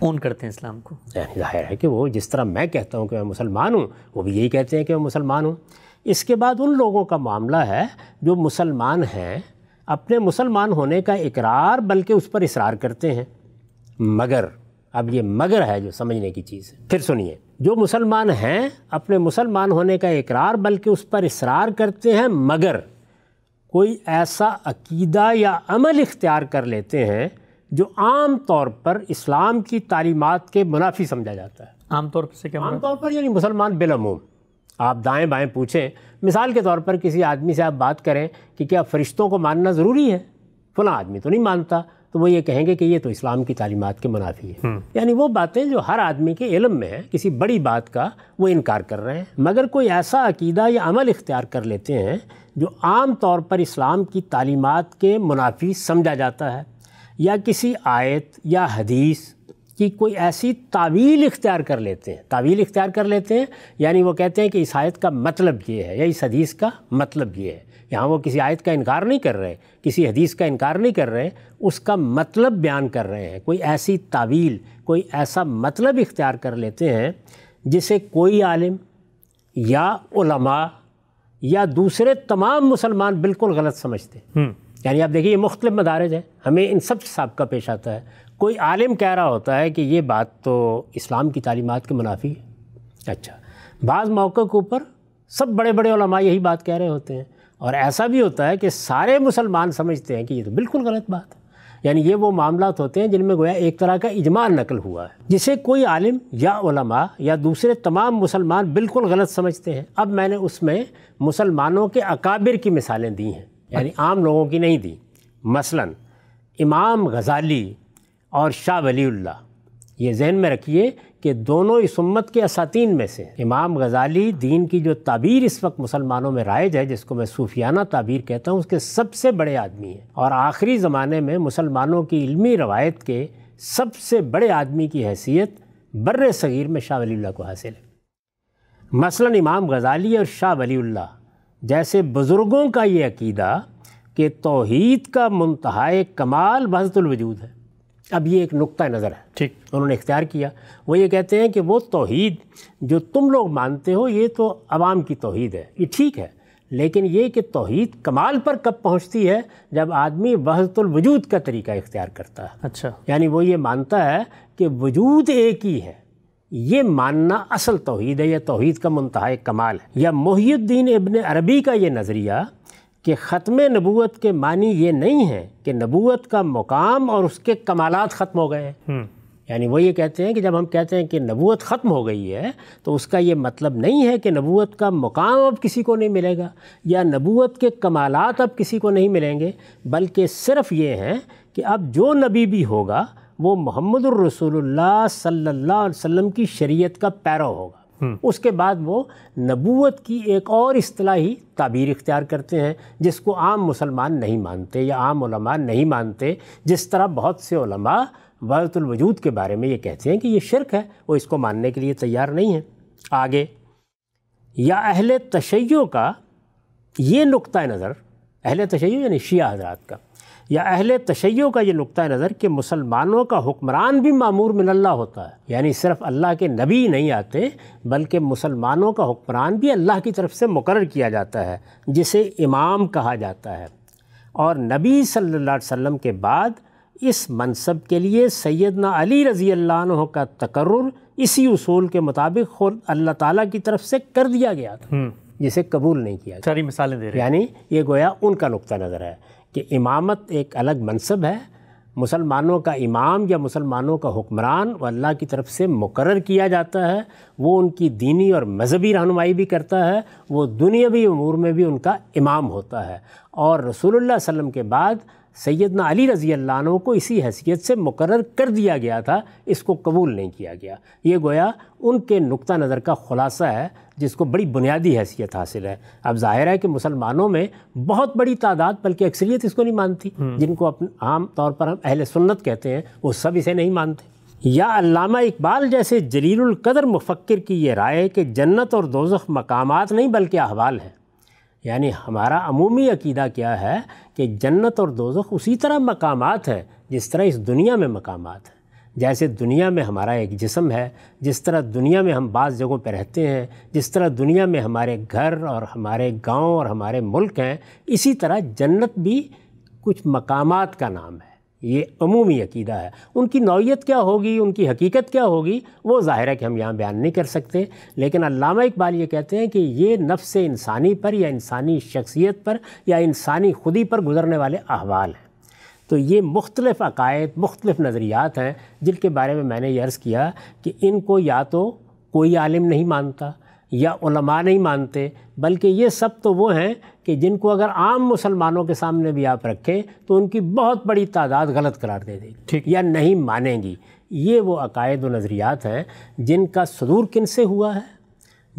S2: ओन करते हैं इस्लाम को जाहिर है कि वो जिस तरह मैं कहता हूँ कि मैं मुसलमान हूँ वो भी यही कहते हैं कि मैं मुसलमान हूँ इसके बाद उन लोगों का मामला है जो मुसलमान हैं अपने मुसलमान होने का इकरार बल्कि उस पर इसरार करते हैं मगर अब ये मगर है जो समझने की चीज़ है फिर सुनिए जो मुसलमान हैं अपने मुसलमान होने का इकरार बल्कि उस पर इसरार करते हैं मगर कोई ऐसा अकीदा या अमल इख्तियार कर लेते हैं जो आम तौर पर इस्लाम की तालीमत के मुनाफी समझा जाता है आम तौर पर से क्या आम तौर पर यानी मुसलमान बिलमूम आप दाएं बाएं पूछें मिसाल के तौर पर किसी आदमी से आप बात करें कि क्या फ़रिश्तों को मानना ज़रूरी है फला आदमी तो नहीं मानता तो वो ये कहेंगे कि ये तो इस्लाम की तालीमत के मुनाफी है हम्म। यानी वो बातें जो हर आदमी के इलम में है किसी बड़ी बात का वो इनकार कर रहे हैं मगर कोई ऐसा अकीदा या अमल इख्तियार कर लेते हैं जो आम तौर पर इस्लाम की तालीमत के मुनाफी समझा जाता है या किसी आयत या हदीस की कोई ऐसी तावील इख्तियार कर लेते हैं तावील इख्तियार कर लेते हैं यानी वो कहते हैं कि इस आयत का मतलब ये है या इस हदीस का मतलब ये है यहाँ वो किसी आयत का इनकार नहीं कर रहे किसी हदीस का इनकार नहीं कर रहे उसका मतलब बयान कर रहे हैं कोई ऐसी तावील कोई ऐसा मतलब इख्तियार कर लेते हैं जिसे कोई आलिम या उलमा या दूसरे तमाम मुसलमान बिल्कुल गलत समझते हैं हम्म। यानी आप देखिए ये मुख्तलिफ मदारज हैं हमें इन सब सबका पेश आता है कोई आलिम कह रहा होता है कि ये बात तो इस्लाम की तालीमत के मुनाफी है अच्छा बाज़ मौक़ों के ऊपर सब बड़े बड़े यही बात कह रहे होते हैं और ऐसा भी होता है कि सारे मुसलमान समझते हैं कि ये तो बिल्कुल गलत बात है यानी ये वो मामला होते हैं जिनमें गोया एक तरह का इजमा नकल हुआ है जिसे कोई आलिम या उलमा या दूसरे तमाम मुसलमान बिल्कुल गलत समझते हैं अब मैंने उसमें मुसलमानों के अकाबिर की मिसालें दी हैं यानी आम लोगों की नहीं थी मसलन इमाम गज़ाली और शाह वलील्ला ये जहन में रखिए कि दोनों इस उम्मत के असातीन में से इमाम गज़ाली दीन की जो ताबीर इस वक्त मुसलमानों में राइज है जिसको मैं सूफियाना ताबीर कहता हूँ उसके सबसे बड़े आदमी हैं और आखिरी ज़माने में मुसलमानों की इलमी रवायत के सबसे बड़े आदमी की हैसियत बर सग़ीर में शाह वली को हासिल है मसला इमाम गज़ाली और शाह वली जैसे बुज़ुर्गों का ये अकीदा कि तोहद का मुंतहा कमाल वजूद है अब ये एक नुक़ नज़र है ठीक उन्होंने इख्तियार किया वो ये कहते हैं कि वो तोहद जो तुम लोग मानते हो ये तो आवाम की तोहद है ये ठीक है लेकिन ये कि तोहद कमाल पर कब पहुंचती है जब आदमी वजूद का तरीका इख्तियार करता है अच्छा यानी वो ये मानता है कि वजूद एक ही है ये मानना असल तोहद है यह तोहद का मुंतहा कमाल है या मोहुद्दीन इबन अरबी का ये नज़रिया कि ख़त्म नबूत के मानी ये नहीं है कि नबूत का मुकाम और उसके कमालत ख़त्म हो गए हैं हम्म। यानी वो ये कहते हैं कि जब हम कहते हैं कि नबूत ख़त्म हो गई है तो उसका ये मतलब नहीं है कि नबूत का मुकाम अब किसी को नहीं मिलेगा या नबूत के कमालत अब किसी को नहीं मिलेंगे बल्कि सिर्फ़ ये हैं कि अब जो नबी भी होगा वो मोहम्मद रसूलुल्लाह सल्लल्लाहु अलैहि वसल्लम की शरीयत का पैरो होगा हम्म। उसके बाद वो नबूत की एक और असलाही ताबीर इख्तियार करते हैं जिसको आम मुसलमान नहीं मानते या आम नहीं मानते जिस तरह बहुत से वजूद के बारे में ये कहते हैं कि ये शिरक है वो इसको मानने के लिए तैयार नहीं है आगे या अहल तशैयों का ये नुक़ नज़र अहल तशैय यानी शिया हजरात का या अहल तशैयों का ये नुक़ नज़र कि मुसलमानों का हुक्मरान भी मामूर मिनल्ला होता है यानी सिर्फ अल्लाह के नबी नहीं आते बल्कि मुसलमानों का हुक्मरान भी अल्लाह की तरफ से मुकर किया जाता है जिसे इमाम कहा जाता है और नबी सल्ला अलैहि के बाद इस मनसब के लिए सैदना अली रज़ी अल्लाह का तकर्र इसी उसूल के मुताबिक खुद अल्लाह ताली की तरफ से कर दिया गया था हम्म। जिसे कबूल नहीं किया सारी मिसालें दे रहे यानी ये गोया उनका नुक़ नज़र है कि इमामत एक अलग मनसब है मुसलमानों का इमाम या मुसलमानों का हुक्मरान वो अल्लाह की तरफ से मुकर किया जाता है वो उनकी दीनी और मजहबी रहनुमाई भी करता है वो दुनियावी अमूर में भी उनका इमाम होता है और रसूलुल्लाह सल्लम के बाद सैदना अली रज़ी अल्लाह को इसी हैसियत से मुकर कर दिया गया था इसको कबूल नहीं किया गया ये गोया उनके नुक़ नज़र का ख़ुलासा है जिसको बड़ी बुनियादी हैसियत हासिल है अब जाहिर है कि मुसलमानों में बहुत बड़ी तादाद बल्कि अक्सरियत इसको नहीं मानती हम्म। जिनको अपन आम तौर पर हम अहल सुन्नत कहते हैं वो सब इसे नहीं मानते या अल्लामा इकबाल जैसे कदर मुफक्र की ये राय कि जन्नत और दोजख मकामात नहीं बल्कि अहवाल हैं यानी हमारा अमूमी अकीदा क्या है कि जन्नत और दोजख उसी तरह मकामात है जिस तरह इस दुनिया में मकाम है जैसे दुनिया में हमारा एक जिसम है जिस तरह दुनिया में हम बाज़ जगहों पर रहते हैं जिस तरह दुनिया में हमारे घर और हमारे गांव और हमारे मुल्क हैं इसी तरह जन्नत भी कुछ मकामात का नाम है ये अमूमी अकीदा है उनकी नौीयत क्या होगी उनकी हकीकत क्या होगी वो ज़ाहिर है कि हम यहाँ बयान नहीं कर सकते लेकिन अलामा इकबाल ये कहते हैं कि ये नफ्स इंसानी पर या इंसानी शख्सियत पर या इंसानी खुदी पर गुजरने वाले अहवाल हैं तो ये मुख्तलिफ़ अकायद मुख्तलिफ़ नज़रियात हैं जिनके बारे में मैंने ये अर्ज़ किया कि इनको या तो कोई आलिम नहीं मानता या नहीं मानते बल्कि ये सब तो वो हैं कि जिनको अगर आम मुसलमानों के सामने भी आप रखें तो उनकी बहुत बड़ी तादाद गलत करार दे देगी ठीक या नहीं मानेंगी ये वो अकायद व नज़रियात हैं जिनका सदूर किन से हुआ है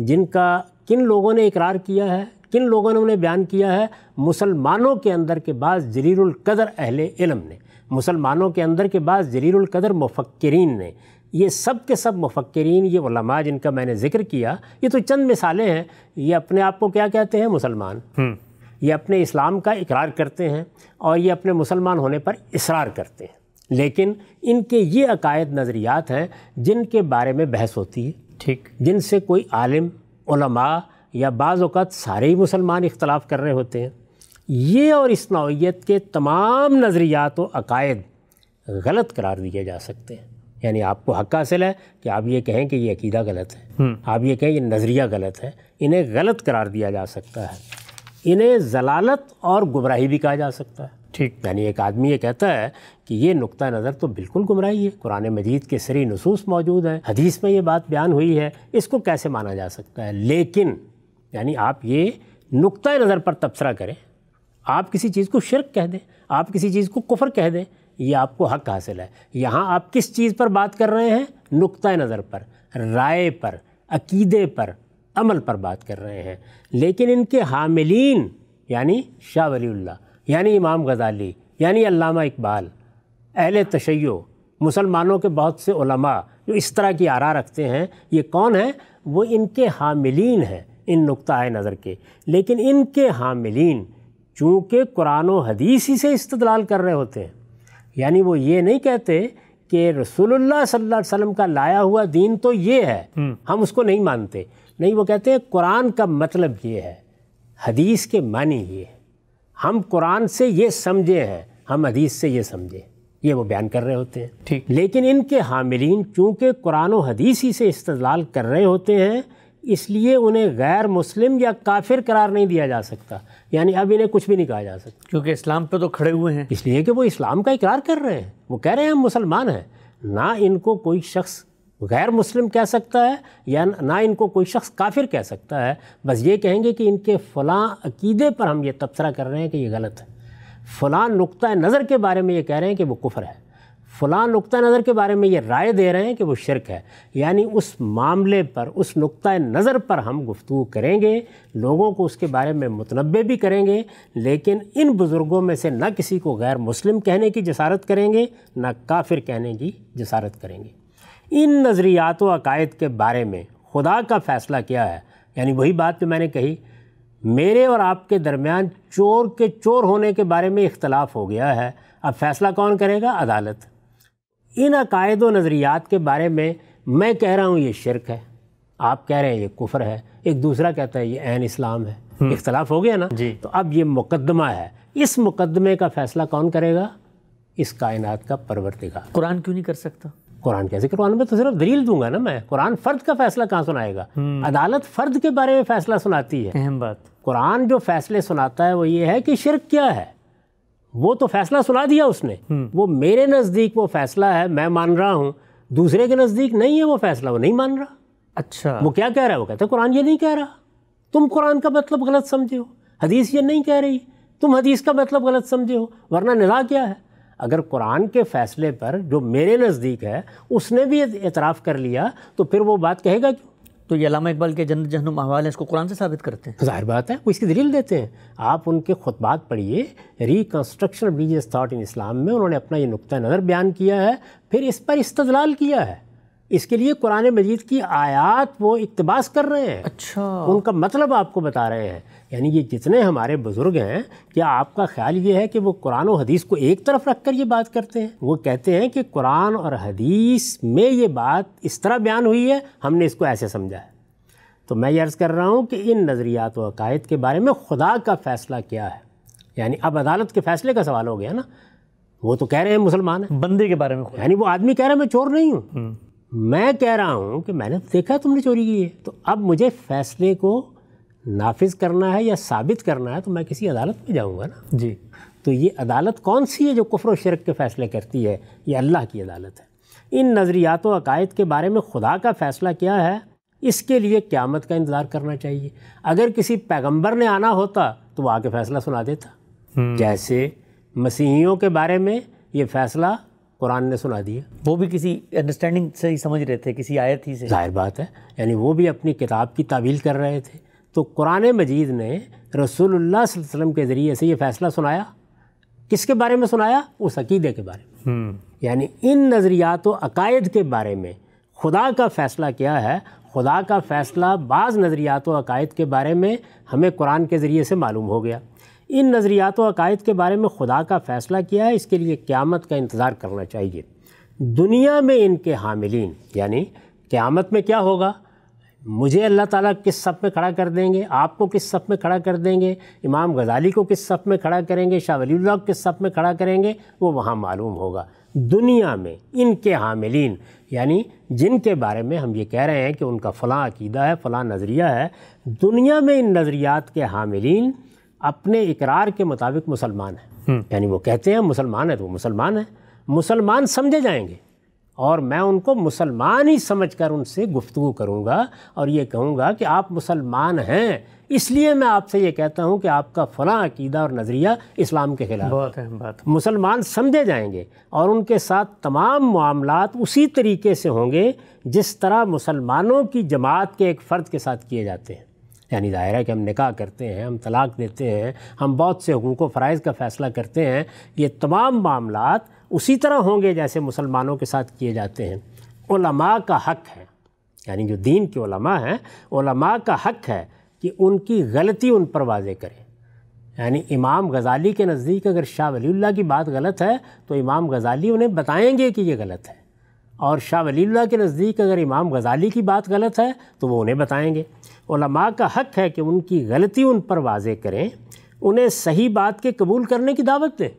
S2: जिनका किन लोगों ने इकरार किया है किन लोगों ने उन्हें बयान किया है मुसलमानों के अंदर के बाद जरीरकदर अहल इलम ने मुसलमानों के अंदर के बाद जरीरकदर मुफक्रीन ने ये सब के सब मफ़क्रीन ये वलमा जिनका मैंने जिक्र किया ये तो चंद मिसालें हैं ये अपने आप को क्या कहते हैं मुसलमान हम्म। ये अपने इस्लाम का इकरार करते हैं और ये अपने मुसलमान होने पर इसरार करते हैं लेकिन इनके ये अकायद नज़रियात हैं जिनके बारे में बहस होती है ठीक जिनसे कोई आलिम उलमा या बाज़त सारे ही मुसलमान इख्तलाफ कर रहे होते हैं ये और इस नौीयत के तमाम नज़रियात व अकायद गलत करार दिए जा सकते हैं यानी आपको हक हासिल है कि आप ये कहें कि ये अकीदा गलत है हम्म। आप ये कहें ये नज़रिया गलत है इन्हें गलत करार दिया जा सकता है इन्हें जलालत और गुमराही भी कहा जा सकता है ठीक यानी एक आदमी ये कहता है कि ये नुक़ नज़र तो बिल्कुल गुमराही है कुरान मजीद के सरी नसूस मौजूद हैं हदीस में ये बात बयान हुई है इसको कैसे माना जा सकता है लेकिन यानी आप ये नुक़ नज़र पर तबसरा करें आप किसी चीज़ को शिरक कह दें आप किसी चीज़ को कुफर कह दें ये आपको हक हासिल है यहाँ आप किस चीज़ पर बात कर रहे हैं नुक़ नज़र पर राय पर अकीदे पर अमल पर बात कर रहे हैं लेकिन इनके हामिलीन यानी शाह वलील्ला यानी इमाम गज़ाली यानी अलामा इकबाल अहल तशैय मुसलमानों के बहुत से उलमा जो इस तरह की आरा रखते हैं ये कौन है वो इनके हामिलीन हैं इन नुक़ नज़र के लेकिन इनके हामिलीन चूँकि कुरान हदीसी से इस्तलाल कर रहे होते हैं यानी वो ये नहीं कहते कि रसूलुल्लाह सल्लल्लाहु अलैहि वसल्लम का लाया हुआ दीन तो ये है हम्म। हम उसको नहीं मानते नहीं वो कहते हैं कुरान का मतलब ये है हदीस के मानी ये है हम कुरान से ये समझे हैं हम हदीस से ये समझे ये वो बयान कर रहे होते हैं ठीक लेकिन इनके हामिलीन चूँकि कुरान और हदीस ही से इस्तलाल कर रहे होते हैं इसलिए उन्हें गैर मुस्लिम या काफिर करार नहीं दिया जा सकता यानी अब इन्हें कुछ भी नहीं कहा जा सकता क्योंकि इस्लाम पे तो खड़े हुए हैं इसलिए कि वो इस्लाम का इकरार कर रहे हैं वो कह रहे हैं हम मुसलमान हैं ना इनको कोई शख्स गैर मुस्लिम कह सकता है या ना इनको कोई शख्स काफिर कह सकता है बस ये कहेंगे कि इनके फ़लाँ अकीदे पर हम ये तबसरा कर रहे हैं कि ये गलत है फ़लाँ नुक़ नज़र के बारे में ये कह रहे हैं कि वो कुफर है फ़लाँ नुक़ नज़र के बारे में ये राय दे रहे हैं कि वो शिरक है यानी उस मामले पर उस नुक़ नज़र पर हम गुफ्तु करेंगे लोगों को उसके बारे में मुतनबे भी करेंगे लेकिन इन बुज़ुर्गों में से ना किसी को गैर मुस्लिम कहने की जसारत करेंगे ना काफिर कहने की जसारत करेंगे इन नज़रियात अकायद के बारे में खुदा का फ़ैसला क्या है यानी वही बात जो मैंने कही मेरे और आपके दरमियान चोर के चोर होने के बारे में इख्तलाफ हो गया है अब फ़ैसला कौन करेगा अदालत इन अकायद व नज़रियात के बारे में मैं कह रहा हूँ ये शिरक है आप कह रहे हैं ये कुफर है एक दूसरा कहता है ये एन इस्लाम है हम्म। इख्तलाफ हो गया ना जी तो अब ये मुकदमा है इस मुकदमे का फ़ैसला कौन करेगा इस कायनात का परवरदिगार कुरान क्यों नहीं कर सकता कुरान कैसे कुरान में तो सिर्फ दलील दूंगा ना मैं कुरान फ़र्द का फ़ैसला कहाँ सुनाएगा हम्म। अदालत फ़र्द के बारे में फ़ैसला सुनाती है अहम बात कुरान जो फ़ैसले सुनाता है वो ये है कि शिरक क्या है वो तो फैसला सुना दिया उसने हम्म। वो मेरे नज़दीक वो फैसला है मैं मान रहा हूँ दूसरे के नज़दीक नहीं है वो फैसला वो नहीं मान रहा अच्छा वो क्या कह रहा है वो कहता कुरान ये नहीं कह रहा तुम कुरान का मतलब गलत समझे हो हदीस ये नहीं कह रही तुम हदीस का मतलब गलत समझे हो वरना निला क्या है अगर कुरान के फ़ैसले पर जो मेरे नज़दीक है उसने भी एतराफ़ कर लिया तो फिर वो बात कहेगा क्यों तो ये अलामा इकबाल के जन्नत जहनुम अहवाल इसको कुरान से साबित करते हैं जाहिर बात है वो इसकी दलील देते हैं आप उनके खुतबात पढ़िए reconstruction religious thought in Islam में उन्होंने अपना ये नुक़ नज़र बयान किया है फिर इस पर इस्तलाल किया है इसके लिए कुरान मजीद की आयात वो इकतबास कर रहे हैं अच्छा उनका मतलब आपको बता रहे हैं यानी ये जितने हमारे बुज़ुर्ग हैं क्या आपका ख्याल ये है कि वो कुरान और हदीस को एक तरफ रख कर ये बात करते हैं वो कहते हैं कि कुरान और हदीस में ये बात इस तरह बयान हुई है हमने इसको ऐसे समझा है तो मैं ये अर्ज़ कर रहा हूँ कि इन नज़रियात व अकायद के बारे में खुदा का फ़ैसला क्या है यानी अब अदालत के फ़ैसले का सवाल हो गया ना वो तो कह रहे हैं मुसलमान है बंदे के बारे में यानी वो आदमी कह रहा है मैं चोर नहीं हूँ हम्म। मैं कह रहा हूँ कि मैंने तो देखा तुमने चोरी की है तो अब मुझे फ़ैसले को नाफिज करना है या साबित करना है तो मैं किसी अदालत में जाऊँगा ना जी तो ये अदालत कौन सी है जो कुफर शरक के फ़ैसले करती है ये अल्लाह की अदालत है इन नज़रियात व अकायद के बारे में खुदा का फ़ैसला क्या है इसके लिए क़्यामत का इंतज़ार करना चाहिए अगर किसी पैगंबर ने आना होता तो वह आके फ़ैसला सुना देता हम्म। जैसे मसीहियों के बारे में ये फ़ैसला कुरान ने सुना दिया वो भी किसी अंडरस्टैंडिंग से ही समझ रहे थे किसी आयत ही से जाहिर बात है यानी वो भी अपनी किताब की तावील कर रहे थे तो कुरान मजीद ने रसूलुल्लाह वसल्लम के ज़रिए से ये फ़ैसला सुनाया किसके बारे में सुनाया उस अकीदे के बारे में हम्म। यानी इन नज़रियात अकायद के बारे में खुदा का फ़ैसला क्या है खुदा का फ़ैसला बाज़ नज़रियात अकायद के बारे में हमें कुरान के ज़रिए से मालूम हो गया इन नज़रियात अकायद के बारे में खुदा का फ़ैसला किया है इसके लिए क़्यामत का इंतज़ार करना चाहिए दुनिया में इनके हामिलीन यानी क़्यामत में क्या होगा मुझे अल्लाह ताला किस सब में खड़ा कर देंगे आपको किस सब में खड़ा कर देंगे इमाम गज़ाली को किस सब में खड़ा करेंगे शाह वली किस सब में खड़ा करेंगे वो वहाँ मालूम होगा दुनिया में इनके हामिलीन यानी जिनके बारे में हम ये कह रहे हैं कि उनका फ़लाँ अकीदा है फ़लाँ नज़रिया है दुनिया में इन नज़रियात के हामिलीन अपने इकरार के मुताबिक मुसलमान हैं हम्म। यानी वो कहते हैं मुसलमान है तो वो मुसलमान है मुसलमान समझे जाएंगे और मैं उनको मुसलमान ही समझकर उनसे गुफ्तु करूँगा और ये कहूँगा कि आप मुसलमान हैं इसलिए मैं आपसे ये कहता हूँ कि आपका फ़ला अकीदा और नज़रिया इस्लाम के ख़िलाफ़ बहुत अहम बात मुसलमान समझे जाएंगे और उनके साथ तमाम मामला उसी तरीके से होंगे जिस तरह मुसलमानों की जमात के एक फ़र्द के साथ किए जाते हैं यानी ज़ाहिर है कि हम निकाह करते हैं हम तलाक देते हैं हम बहुत से हकूक़ फ़रज़ का फ़ैसला करते हैं ये तमाम मामला उसी तरह होंगे जैसे मुसलमानों के साथ किए जाते हैं का हक है यानी जो दीन के ओलमा हैं का हक है कि उनकी गलती उन पर वाजे करें यानी इमाम गज़ाली के नज़दीक अगर शाह वलील्ला की बात गलत है तो इमाम गज़ाली उन्हें बताएंगे कि ये गलत है और शाह वलील्ला के नज़दीक अगर इमाम गज़ाली की बात गलत है तो वो उन्हें बताएंगे का हक है कि उनकी गलती उन पर वाजे करें उन्हें सही बात के कबूल करने की दावत दें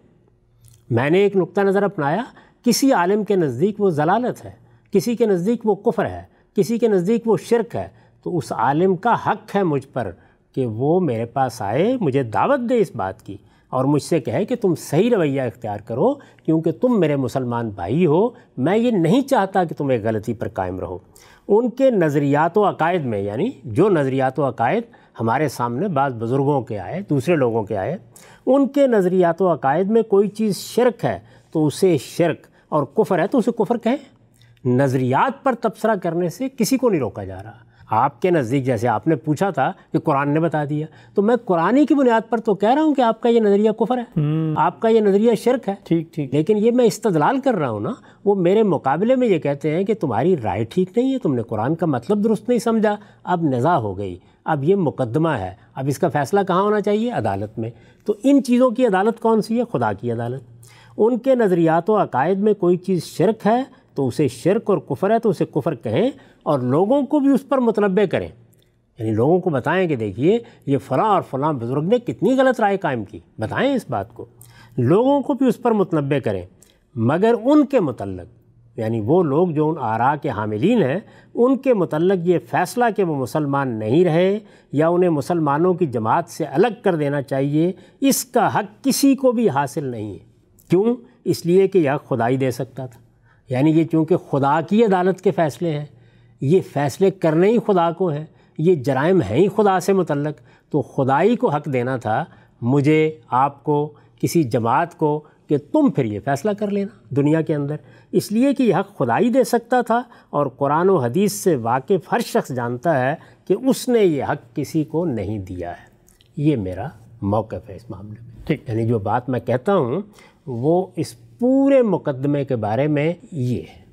S2: मैंने एक नुक़ा नज़र अपनाया किसी आलम के नज़दीक वो जलालत है किसी के नज़दीक वो कुफ़र है किसी के नज़दीक वो शिरक है तो उस आलम का हक है मुझ पर कि वो मेरे पास आए मुझे दावत दे इस बात की और मुझसे कहे कि तुम सही रवैया इख्तियार करो क्योंकि तुम मेरे मुसलमान भाई हो मैं ये नहीं चाहता कि तुम एक गलती पर कायम रहो उनके नज़रियात अकायद में यानी जो नज़रियात अकायद हमारे सामने बाद बुज़ुर्गों के आए दूसरे लोगों के आए उनके नज़रियात व अकायद में कोई चीज़ शर्क है तो उसे शर्क और कुफर है तो उसे कुफर कहें नज़रियात पर तबसरा करने से किसी को नहीं रोका जा रहा आपके नज़दीक जैसे आपने पूछा था कि कुरान ने बता दिया तो मैं कुरानी की बुनियाद पर तो कह रहा हूँ कि आपका ये नज़रिया कुफर है हम्म। आपका ये नज़रिया शर्क है ठीक ठीक लेकिन ये मैं इस्तदलाल कर रहा हूँ ना वो मेरे मुकाबले में ये कहते हैं कि तुम्हारी राय ठीक नहीं है तुमने कुरान का मतलब दुरुस्त नहीं समझा अब नज़ा हो गई अब ये मुकदमा है अब इसका फ़ैसला कहाँ होना चाहिए अदालत में तो इन चीज़ों की अदालत कौन सी है खुदा की अदालत उनके नज़रियात अकायद में कोई चीज़ शिरक है तो उसे शिरक और कुफर है तो उसे कुफर कहें और लोगों को भी उस पर मतलब करें यानी लोगों को बताएं कि देखिए ये फ़लाँ और फ़लाँ बुज़ुर्ग ने कितनी गलत राय कायम की बताएं इस बात को लोगों को भी उस पर मतलब करें मगर उनके मतलब यानी वो लोग जो उन आरा के हामिलीन हैं उनके मतलब ये फ़ैसला कि वो मुसलमान नहीं रहे या उन्हें मुसलमानों की जमात से अलग कर देना चाहिए इसका हक किसी को भी हासिल नहीं है क्यों इसलिए कि यह खुदाई दे सकता था यानी ये चूँकि खुदा की अदालत के फ़ैसले हैं ये फ़ैसले करने ही खुदा को हैं ये जराइम हैं ही खुदा से मतलब तो खुदाई को हक देना था मुझे आपको किसी जमात को कि तुम फिर ये फ़ैसला कर लेना दुनिया के अंदर इसलिए कि यह खुदाई दे सकता था और कुरान और हदीस से वाकिफ़ हर शख्स जानता है कि उसने ये हक किसी को नहीं दिया है ये मेरा मौक़ है इस मामले में ठीक यानी जो बात मैं कहता हूँ वो इस पूरे मुकदमे के बारे में ये है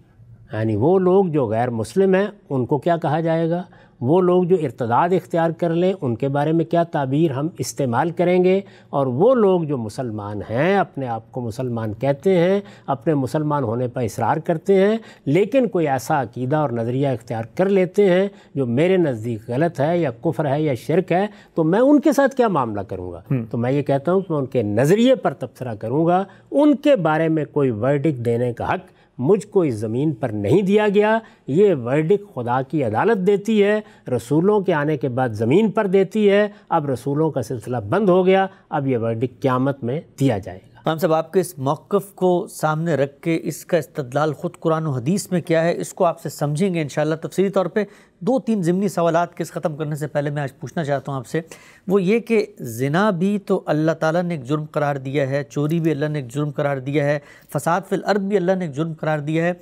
S2: यानी वो लोग जो गैर मुस्लिम हैं उनको क्या कहा जाएगा वो लोग जो इर्तदाद इख्तियार कर लें उनके बारे में क्या ताबीर हम इस्तेमाल करेंगे और वो लोग जो मुसलमान हैं अपने आप को मुसलमान कहते हैं अपने मुसलमान होने पर इसरार करते हैं लेकिन कोई ऐसा अकीदा और नज़रिया इख्तियार कर लेते हैं जो मेरे नज़दीक गलत है या कुफ्र है या शिरक है तो मैं उनके साथ क्या मामला करूँगा हम्म। तो मैं ये कहता हूँ कि मैं उनके नज़रिए पर तबसरा करूँगा उनके बारे में कोई वर्डिक देने का हक़ मुझको इस ज़मीन पर नहीं दिया गया ये वर्डिक खुदा की अदालत देती है रसूलों के आने के बाद ज़मीन पर देती है अब रसूलों का सिलसिला बंद हो गया अब यह वर्डिक क़्यामत में दिया जाएगा
S1: हम सब आपके इस मौक़ को सामने रख के इसका इस्तदलाल ख़ुद कुरान हदीस में क्या है इसको आपसे समझेंगे इन तफसली तौर पर दो तीन ज़मनी सवाल के इस ख़त्म करने से पहले मैं आज पूछना चाहता हूँ आपसे वो ये कि जना भी तो अल्लाह ताली ने एक जुर्म करार दिया है चोरी भी अल्लाह ने एक जुर्म करार दिया है फ़साद फिल अर्द भी अल्लाह ने एक जुर्म करार दिया है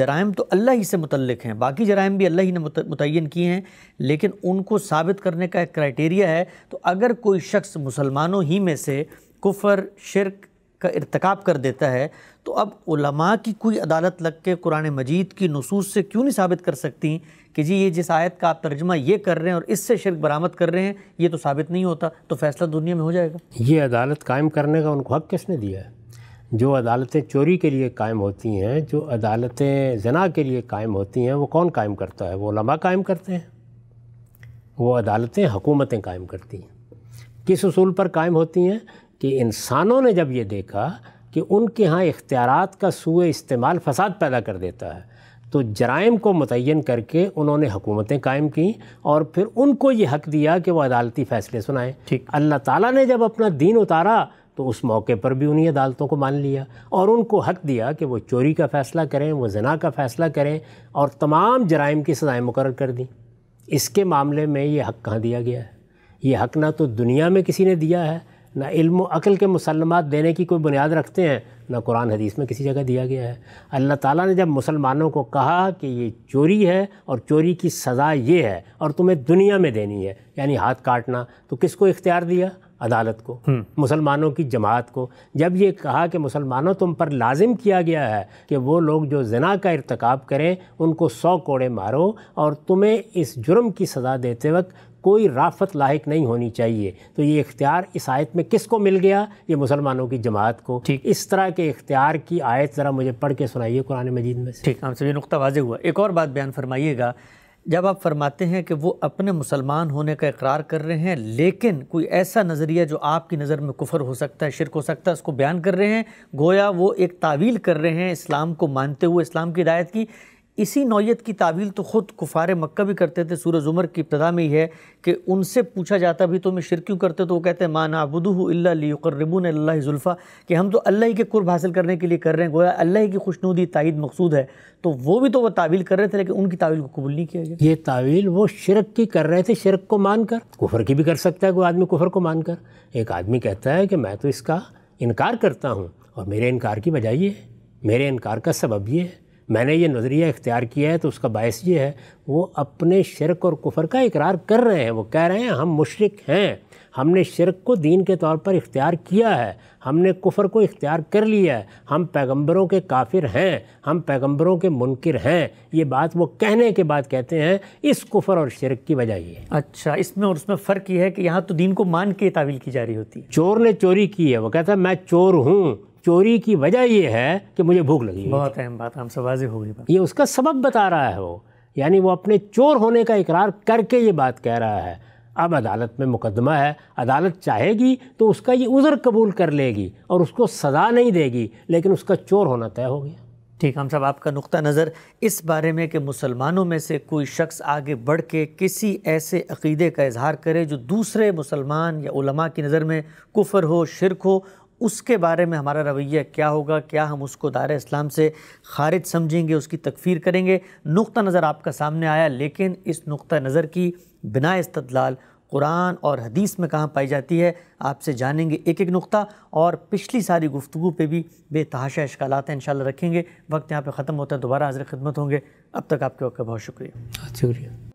S1: जराइम तो अल्लाह ही से मुतलक हैं बाकी जराइम भी अल्लाह ही ने मुतन किए हैं लेकिन उनको साबित करने का एक क्राइटेरिया है तो अगर कोई शख्स मुसलमानों ही में से कुफर शिरक का इरतकब कर देता है तो अब उलमा की कोई अदालत लग के कुरान मजीद की नसूस से क्यों नहीं साबित कर सकती कि जी ये जिस आयत का आप तर्जमा ये कर रहे हैं और इससे शिरक बरामद कर रहे हैं ये तो साबित नहीं होता तो फैसला दुनिया में हो जाएगा ये अदालत कायम करने
S2: का उनको हक किसने दिया है जो अदालतें चोरी के लिए कायम होती हैं जो अदालतें जना के लिए कायम होती हैं वो कौन कायम करता है वो लमा कायम करते हैं वो अदालतें हुकूमतें कायम करती हैं किस असूल पर कायम होती हैं कि इंसानों ने जब ये देखा कि उनके यहाँ इख्तियार का सूए इस्तेमाल फ़साद पैदा कर देता है तो जराइम को मुतन करके उन्होंने हुकूमतें कायम कं और फिर उनको ये हक दिया कि वह अदालती फ़ैसले सुनाएं ठीक अल्लाह ताला ने जब अपना दीन उतारा तो उस मौके पर भी उन्हीं अदालतों को मान लिया और उनको हक दिया कि वो चोरी का फ़ैसला करें वो जना का फ़ैसला करें और तमाम जराइम की सज़ाएँ मुकर कर दी इसके मामले में ये हक कहाँ दिया गया है ये हक ना तो दुनिया में किसी ने दिया है ना इल्म अकल के मुसलमत देने की कोई बुनियाद रखते हैं ना कुरान हदीस में किसी जगह दिया गया है अल्लाह ताला ने जब मुसलमानों को कहा कि ये चोरी है और चोरी की सज़ा ये है और तुम्हें दुनिया में देनी है यानी हाथ काटना तो किसको इख्तियार दिया अदालत को हम्म। मुसलमानों की जमात को जब ये कहा कि मुसलमानों तुम पर लाजिम किया गया है कि वो लोग जो जना का irतकब करें उनको सौ कोड़े मारो और तुम्हें इस जुर्म की सज़ा देते वक्त कोई राफत लाक नहीं होनी चाहिए तो ये इख्तियार इस आयत में किसको मिल गया ये मुसलमानों की जमात को ठीक इस तरह के इख्तियार की आयत ज़रा मुझे पढ़ के सुनाइए कुरान मजीद में ठीक
S1: हम हाँ, सभी नुकता वाज हुआ एक और बात बयान फरमाइएगा जब आप फरमाते हैं कि वो अपने मुसलमान होने का इकरार कर रहे हैं लेकिन कोई ऐसा नज़रिया जो आपकी नज़र में कुफर हो सकता है शिरक हो सकता है उसको बयान कर रहे हैं गोया वो एक तावील कर रहे हैं इस्लाम को मानते हुए इस्लाम की हिदायत की इसी नौयत की तावील तो ख़ुद कुफार मक्का भी करते थे सूरज उमर की इब्तदा में ही है कि उनसे पूछा जाता भी तो मैं शिर क्यों करते तो वो कहते हैं माना बुदू अल्लाबून जुल्फ़ा कि हम तो अल्लाह ही के कुर्ब हासिल करने के लिए कर रहे हैं गोया अल्लाह की खुशनुदी तइद मकसूद है तो वो भी तो वह तावील कर रहे थे लेकिन उनकी तावील को कबूल नहीं किया गया ये तावील वो शिरक की कर रहे थे शिरक
S2: को मानकर कुफर की भी कर सकता है कोई आदमी कुफर को मानकर एक आदमी कहता है कि मैं तो इसका इनकार करता हूँ और मेरे इनकार की वजह ये है मेरे इनकार का सबब ये है मैंने ये नज़रिया इख्तियार किया है तो उसका बायस ये है वो अपने शिरक और कुफर का इकरार कर रहे हैं वो कह रहे हैं हम मुशरक हैं हमने शिरक को दीन के तौर पर इख्तियार किया है हमने कुफर को इख्तियार कर लिया है हम पैगंबरों के काफिर हैं हम पैगंबरों के मुनकर हैं ये बात वो कहने के बाद कहते हैं इस कुफर और शिरक की वजह ये अच्छा
S1: इसमें और उसमें फ़र्क ये है कि यहाँ तो दीन को मान के तावील की जा रही होती है
S2: चोर ने चोरी की है वो कहता है मैं चोर हूँ चोरी की वजह यह है कि मुझे भूख लगी बहुत अहम बात हम वाजी हो गई ये उसका सबब बता रहा है वो यानी वो अपने चोर होने का इकरार करके ये बात कह रहा है अब अदालत में मुकदमा है अदालत चाहेगी तो उसका ये उज़र कबूल कर लेगी
S1: और उसको सज़ा नहीं देगी लेकिन उसका चोर होना तय हो गया ठीक हम सब आपका नुक्ता नज़र इस बारे में कि मुसलमानों में से कोई शख्स आगे बढ़ के किसी ऐसे अकीदे का इजहार करे जो दूसरे मुसलमान या उलमा की नज़र में कुफर हो शिरक हो उसके बारे में हमारा रवैया क्या होगा क्या हम उसको दायरे इस्लाम से खारिज समझेंगे उसकी तकफीर करेंगे नुक़ नज़र आपका सामने आया लेकिन इस नुक़ नज़र की बिना इस्तलाल कुरान और हदीस में कहाँ पाई जाती है आपसे जानेंगे एक एक नुक़ा और पिछली सारी गुफ्तु पर भी बेतहाशा इश्काल हैं इन रखेंगे वक्त यहाँ पर ख़त्म होता है दोबारा हाजिर ख़दमत होंगे अब तक आपके वक्त का बहुत शुक्रिया शुक्रिया